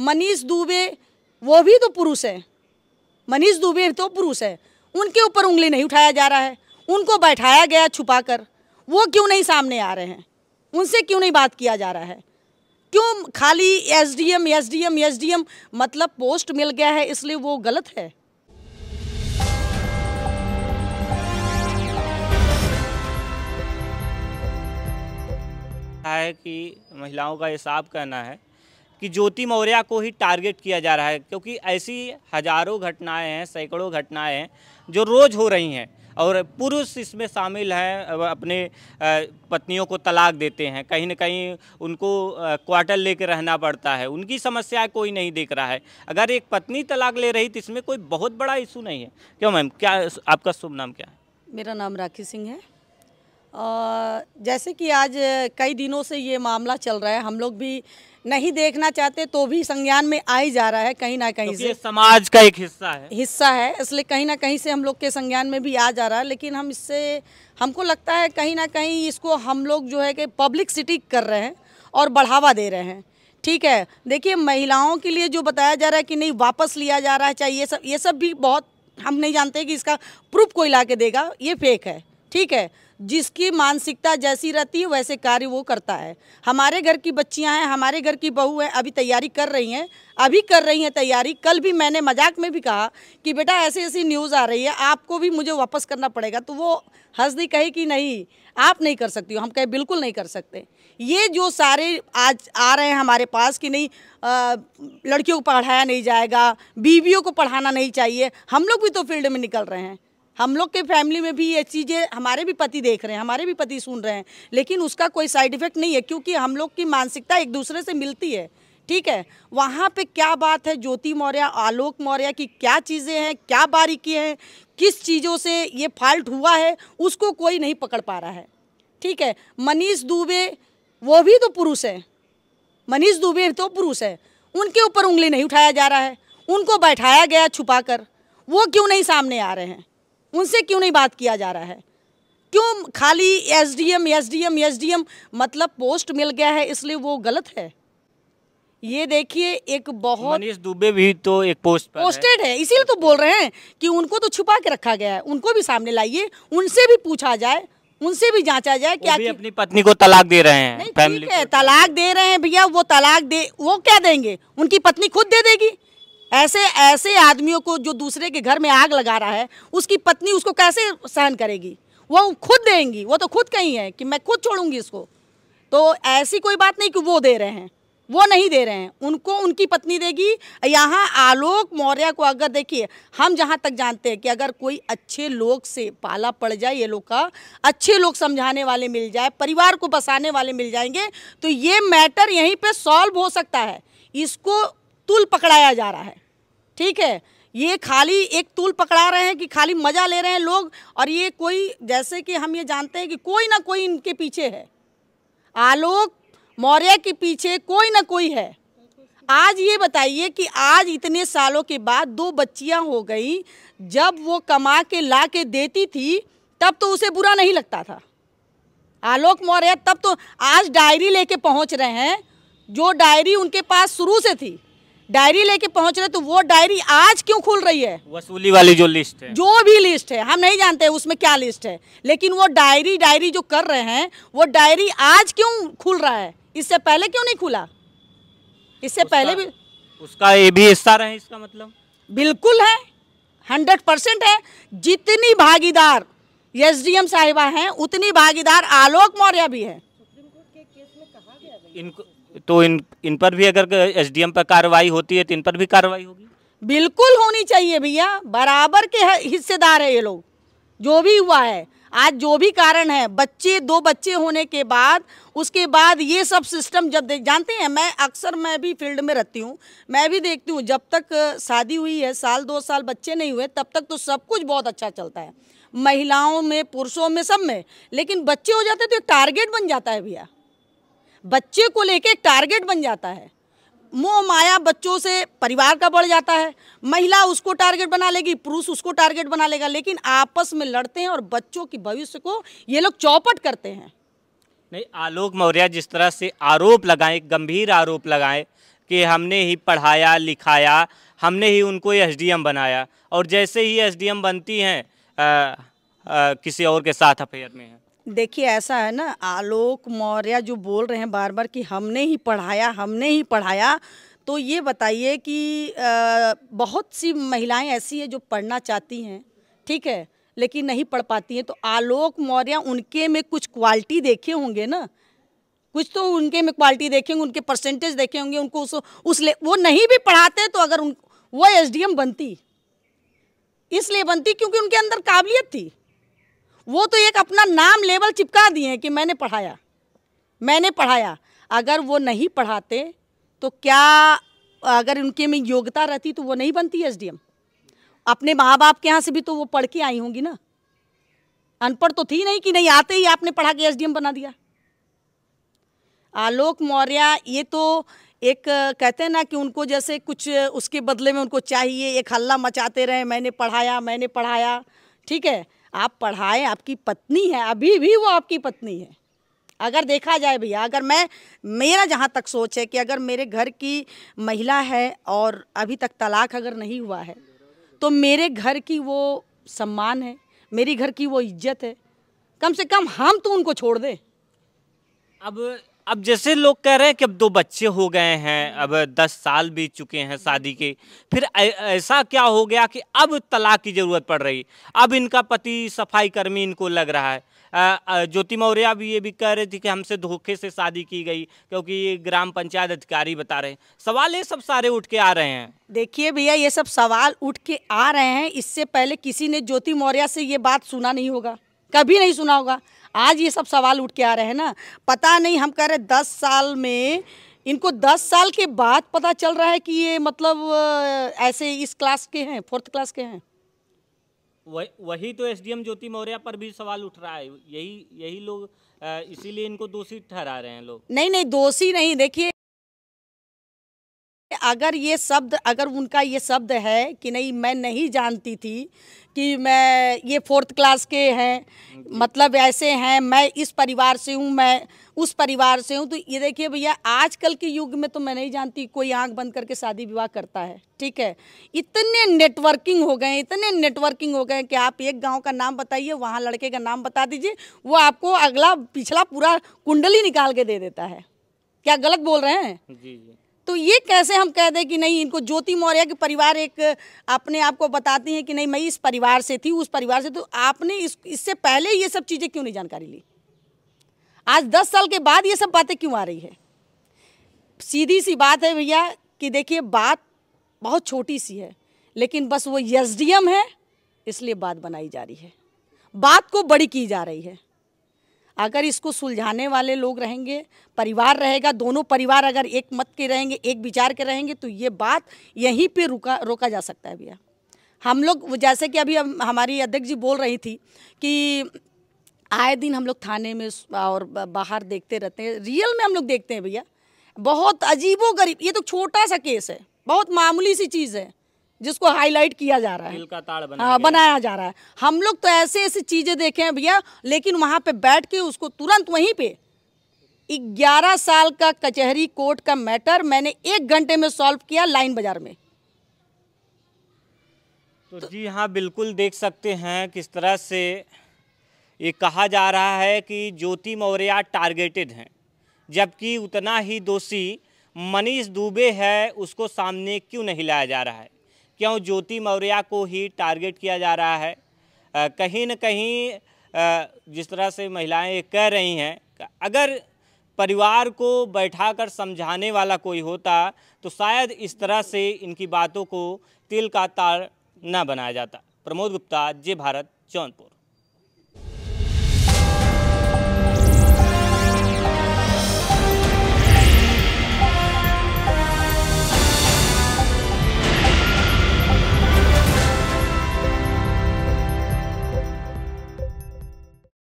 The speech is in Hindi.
मनीष दुबे वो भी तो पुरुष है मनीष दुबे तो पुरुष है उनके ऊपर उंगली नहीं उठाया जा रहा है उनको बैठाया गया छुपा कर वो क्यों नहीं सामने आ रहे हैं उनसे क्यों नहीं बात किया जा रहा है क्यों खाली एसडीएम एसडीएम एसडीएम मतलब पोस्ट मिल गया है इसलिए वो गलत है है कि महिलाओं का ये साफ कहना है कि ज्योति मौर्या को ही टारगेट किया जा रहा है क्योंकि ऐसी हजारों घटनाएं हैं सैकड़ों घटनाएं हैं जो रोज़ हो रही हैं और पुरुष इसमें शामिल हैं अपने पत्नियों को तलाक देते हैं कहीं ना कहीं उनको क्वार्टर लेकर रहना पड़ता है उनकी समस्याएं कोई नहीं देख रहा है अगर एक पत्नी तलाक ले रही तो इसमें कोई बहुत बड़ा इशू नहीं है क्यों मैम क्या आपका शुभ नाम क्या है मेरा नाम राखी सिंह है और जैसे कि आज कई दिनों से ये मामला चल रहा है हम लोग भी नहीं देखना चाहते तो भी संज्ञान में आ ही जा रहा है कहीं ना कहीं से समाज का एक हिस्सा है हिस्सा है इसलिए कहीं ना कहीं से हम लोग के संज्ञान में भी आ जा रहा है लेकिन हम इससे हमको लगता है कहीं ना कहीं इसको हम लोग जो है कि पब्लिक सिटी कर रहे हैं और बढ़ावा दे रहे हैं ठीक है देखिए महिलाओं के लिए जो बताया जा रहा है कि नहीं वापस लिया जा रहा है चाहे ये सब ये सब भी बहुत हम नहीं जानते कि इसका प्रूफ कोई ला के देगा ये फेक है ठीक है जिसकी मानसिकता जैसी रहती है वैसे कार्य वो करता है हमारे घर की बच्चियां हैं हमारे घर की बहू हैं अभी तैयारी कर रही हैं अभी कर रही हैं तैयारी कल भी मैंने मजाक में भी कहा कि बेटा ऐसी ऐसी न्यूज़ आ रही है आपको भी मुझे वापस करना पड़ेगा तो वो हंस नहीं कहे कि नहीं आप नहीं कर सकती हो हम कहे बिल्कुल नहीं कर सकते ये जो सारे आज आ रहे हैं हमारे पास कि नहीं लड़कियों को पढ़ाया नहीं जाएगा बीवियों को पढ़ाना नहीं चाहिए हम लोग भी तो फील्ड में निकल रहे हैं हम लोग के फैमिली में भी ये चीज़ें हमारे भी पति देख रहे हैं हमारे भी पति सुन रहे हैं लेकिन उसका कोई साइड इफेक्ट नहीं है क्योंकि हम लोग की मानसिकता एक दूसरे से मिलती है ठीक है वहाँ पे क्या बात है ज्योति मौर्य आलोक मौर्य की क्या चीज़ें हैं क्या बारीकी हैं किस चीज़ों से ये फॉल्ट हुआ है उसको कोई नहीं पकड़ पा रहा है ठीक है मनीष दुबे वो भी तो पुरुष है मनीष दुबे तो पुरुष है उनके ऊपर उंगली नहीं उठाया जा रहा है उनको बैठाया गया छुपा वो क्यों नहीं सामने आ रहे हैं उनसे क्यों नहीं बात किया जा रहा है क्यों खाली एसडीएम एसडीएम एसडीएम मतलब पोस्ट मिल गया है इसलिए वो गलत है ये देखिए एक बहुत मनीष दुबे भी तो एक पोस्ट पर पोस्टेड है, है। इसीलिए तो बोल रहे हैं कि उनको तो छुपा के रखा गया है उनको भी सामने लाइए उनसे भी पूछा जाए उनसे भी जांचा जाए क्या भी अपनी पत्नी को तलाक दे रहे हैं फैमिली है तलाक दे रहे हैं भैया वो तलाक दे वो क्या देंगे उनकी पत्नी खुद दे देगी ऐसे ऐसे आदमियों को जो दूसरे के घर में आग लगा रहा है उसकी पत्नी उसको कैसे सहन करेगी वो खुद देंगी वो तो खुद कहीं है कि मैं खुद छोड़ूंगी इसको तो ऐसी कोई बात नहीं कि वो दे रहे हैं वो नहीं दे रहे हैं उनको उनकी पत्नी देगी यहाँ आलोक मौर्य को अगर देखिए हम जहाँ तक जानते हैं कि अगर कोई अच्छे लोग से पाला पड़ जाए ये लोग का अच्छे लोग समझाने वाले मिल जाए परिवार को बसाने वाले मिल जाएंगे तो ये मैटर यहीं पे सॉल्व हो सकता है इसको तुल पकड़ाया जा रहा है ठीक है ये खाली एक तूल पकड़ा रहे हैं कि खाली मज़ा ले रहे हैं लोग और ये कोई जैसे कि हम ये जानते हैं कि कोई ना कोई इनके पीछे है आलोक मौर्य के पीछे कोई ना कोई है आज ये बताइए कि आज इतने सालों के बाद दो बच्चियां हो गई जब वो कमा के ला के देती थी तब तो उसे बुरा नहीं लगता था आलोक मौर्य तब तो आज डायरी लेके पहुंच रहे हैं जो डायरी उनके पास शुरू से थी डायरी लेके पहुंच रहे तो वो डायरी आज क्यों खुल रही है वसूली वाली जो लिस्ट है जो भी लिस्ट है हम नहीं जानते उसमें क्या लिस्ट है लेकिन वो डायरी डायरी जो कर रहे हैं वो डायरी आज क्यों खुल रहा है इससे पहले क्यों नहीं खुला इससे पहले भी उसका ये भी हिस्सा रहे इसका मतलब बिल्कुल है हंड्रेड परसेंट है जितनी भागीदार एस डी एम साहिबा हैं उतनी भागीदार आलोक मौर्य भी है सुप्रीम कोर्ट के कहा इनको तो इन इन पर भी अगर एसडीएम पर कार्रवाई होती है तो इन पर भी कार्रवाई होगी बिल्कुल होनी चाहिए भैया बराबर के हिस्सेदार है ये लोग जो भी हुआ है आज जो भी कारण है बच्चे दो बच्चे होने के बाद उसके बाद ये सब सिस्टम जब देख जानते हैं मैं अक्सर मैं भी फील्ड में रहती हूँ मैं भी देखती हूँ जब तक शादी हुई है साल दो साल बच्चे नहीं हुए तब तक तो सब कुछ बहुत अच्छा चलता है महिलाओं में पुरुषों में सब में लेकिन बच्चे हो जाते तो टारगेट बन जाता है भैया बच्चे को लेके एक टारगेट बन जाता है मोह माया बच्चों से परिवार का बढ़ जाता है महिला उसको टारगेट बना लेगी पुरुष उसको टारगेट बना लेगा लेकिन आपस में लड़ते हैं और बच्चों की भविष्य को ये लोग चौपट करते हैं नहीं आलोक मौर्य जिस तरह से आरोप लगाएं गंभीर आरोप लगाएं कि हमने ही पढ़ाया लिखाया हमने ही उनको एस बनाया और जैसे ही एस बनती हैं किसी और के साथ अफेयर में है देखिए ऐसा है ना आलोक मौर्य जो बोल रहे हैं बार बार कि हमने ही पढ़ाया हमने ही पढ़ाया तो ये बताइए कि आ, बहुत सी महिलाएं ऐसी हैं जो पढ़ना चाहती हैं ठीक है लेकिन नहीं पढ़ पाती हैं तो आलोक मौर्य उनके में कुछ क्वालिटी देखे होंगे ना कुछ तो उनके में क्वालिटी देखे होंगे उनके परसेंटेज देखे होंगे उनको उस, उस ले वो नहीं भी पढ़ाते तो अगर उन वो एस बनती इसलिए बनती क्योंकि उनके अंदर काबिलियत थी वो तो एक अपना नाम लेवल चिपका दिए कि मैंने पढ़ाया मैंने पढ़ाया अगर वो नहीं पढ़ाते तो क्या अगर उनके में योग्यता रहती तो वो नहीं बनती एम अपने माँ बाप के यहाँ से भी तो वो पढ़ के आई होंगी ना अनपढ़ तो थी नहीं कि नहीं आते ही आपने पढ़ा के एम बना दिया आलोक मौर्य ये तो एक कहते हैं ना कि उनको जैसे कुछ उसके बदले में उनको चाहिए एक हल्ला मचाते रहे मैंने पढ़ाया मैंने पढ़ाया ठीक है आप पढ़ाएं आपकी पत्नी है अभी भी वो आपकी पत्नी है अगर देखा जाए भैया अगर मैं मेरा जहाँ तक सोच है कि अगर मेरे घर की महिला है और अभी तक तलाक अगर नहीं हुआ है तो मेरे घर की वो सम्मान है मेरी घर की वो इज्जत है कम से कम हम तो उनको छोड़ दें अब अब जैसे लोग कह रहे हैं कि अब दो बच्चे हो गए हैं अब दस साल बीत चुके हैं शादी के फिर ऐसा क्या हो गया कि अब तलाक की ज़रूरत पड़ रही अब इनका पति सफाई कर्मी इनको लग रहा है ज्योति मौर्या भी ये भी कह रही थी कि हमसे धोखे से शादी की गई क्योंकि ग्राम पंचायत अधिकारी बता रहे हैं सवाल ये सब सारे उठ के आ रहे हैं देखिए भैया ये सब सवाल उठ के आ रहे हैं इससे पहले किसी ने ज्योति मौर्या से ये बात सुना नहीं होगा कभी नहीं सुना होगा आज ये सब सवाल उठ के आ रहे हैं ना पता नहीं हम कह रहे दस साल में इनको दस साल के बाद पता चल रहा है कि ये मतलब ऐसे इस क्लास के हैं फोर्थ क्लास के हैं वही वही तो एसडीएम ज्योति मौर्य पर भी सवाल उठ रहा है यही यही लोग इसीलिए इनको दोषी ठहरा रहे हैं लोग नहीं नहीं दोषी नहीं देखिए अगर ये शब्द अगर उनका ये शब्द है कि नहीं मैं नहीं जानती थी कि मैं ये फोर्थ क्लास के हैं मतलब ऐसे हैं मैं इस परिवार से हूँ मैं उस परिवार से हूँ तो ये देखिए भैया आजकल के युग में तो मैं नहीं जानती कोई आंख बंद करके शादी विवाह करता है ठीक है इतने नेटवर्किंग हो गए इतने नेटवर्किंग हो गए कि आप एक गांव का नाम बताइए वहाँ लड़के का नाम बता दीजिए वो आपको अगला पिछला पूरा कुंडली निकाल के दे देता है क्या गलत बोल रहे हैं जी जी तो ये कैसे हम कह दें कि नहीं इनको ज्योति मौर्य के परिवार एक अपने आप को बताती हैं कि नहीं मैं इस परिवार से थी उस परिवार से तो आपने इस इससे पहले ये सब चीज़ें क्यों नहीं जानकारी ली आज दस साल के बाद ये सब बातें क्यों आ रही है सीधी सी बात है भैया कि देखिए बात बहुत छोटी सी है लेकिन बस वो यस है इसलिए बात बनाई जा रही है बात को बड़ी की जा रही है अगर इसको सुलझाने वाले लोग रहेंगे परिवार रहेगा दोनों परिवार अगर एक मत के रहेंगे एक विचार के रहेंगे तो ये बात यहीं पे रुका रोका जा सकता है भैया हम लोग जैसे कि अभी हम, हमारी अध्यक्ष जी बोल रही थी कि आए दिन हम लोग थाने में और बाहर देखते रहते हैं रियल में हम लोग देखते हैं भैया बहुत अजीबो गरीब ये तो छोटा सा केस है बहुत मामूली सी चीज़ है जिसको हाईलाइट किया जा रहा है का ताड़ बना हाँ, बनाया जा रहा है हम लोग तो ऐसे ऐसी चीज़ें देखे हैं भैया लेकिन वहां पे बैठ के उसको तुरंत वहीं पे ग्यारह साल का कचहरी कोर्ट का मैटर मैंने एक घंटे में सॉल्व किया लाइन बाजार में तो, तो जी हाँ बिल्कुल देख सकते हैं किस तरह से ये कहा जा रहा है कि ज्योति मौर्य टारगेटेड है जबकि उतना ही दोषी मनीष दुबे है उसको सामने क्यों नहीं लाया जा रहा है क्यों ज्योति मौर्या को ही टारगेट किया जा रहा है कहीं ना कहीं जिस तरह से महिलाएं कह रही हैं अगर परिवार को बैठाकर समझाने वाला कोई होता तो शायद इस तरह से इनकी बातों को तिल का तार न बनाया जाता प्रमोद गुप्ता जय भारत जौनपुर